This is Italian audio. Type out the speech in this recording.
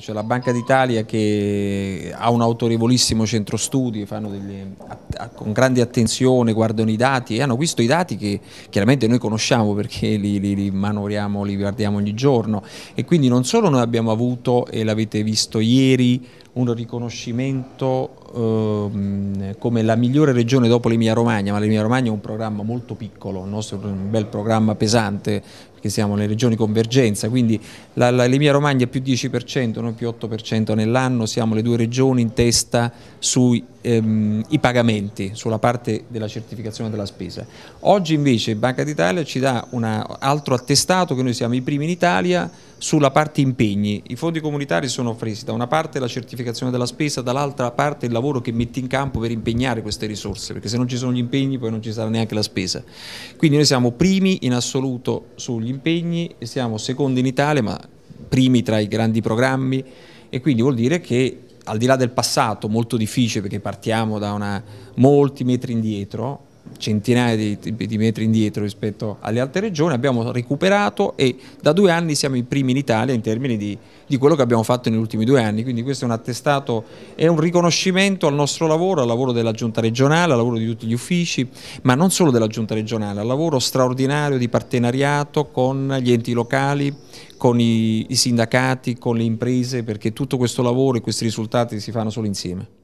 C'è la Banca d'Italia che ha un autorevolissimo centro studi, fanno delle, con grande attenzione, guardano i dati e hanno visto i dati che chiaramente noi conosciamo perché li, li, li manovriamo, li guardiamo ogni giorno e quindi non solo noi abbiamo avuto, e l'avete visto ieri, un riconoscimento eh, come la migliore regione dopo l'Emilia Romagna, ma l'Emilia Romagna è un programma molto piccolo, il nostro è un bel programma pesante perché siamo nelle regioni convergenza, quindi l'Emilia Romagna è più 10%, noi più 8% nell'anno, siamo le due regioni in testa sui ehm, i pagamenti sulla parte della certificazione della spesa. Oggi invece Banca d'Italia ci dà un altro attestato che noi siamo i primi in Italia sulla parte impegni. I fondi comunitari sono offresi da una parte la certificazione della spesa, dall'altra parte il lavoro che metti in campo per impegnare queste risorse, perché se non ci sono gli impegni poi non ci sarà neanche la spesa. Quindi noi siamo primi in assoluto sugli impegni e siamo secondi in Italia, ma primi tra i grandi programmi e quindi vuol dire che al di là del passato molto difficile perché partiamo da una, molti metri indietro, centinaia di, di, metri indietro rispetto alle altre regioni, abbiamo recuperato e da due anni siamo i primi in Italia in termini di, di quello che abbiamo fatto negli ultimi due anni, quindi questo è un attestato, e un riconoscimento al nostro lavoro, al lavoro della giunta regionale, al lavoro di tutti gli uffici, ma non solo della giunta regionale, al lavoro straordinario di partenariato con gli enti locali, con i, i sindacati, con le imprese, perché tutto questo lavoro e questi risultati si fanno solo insieme.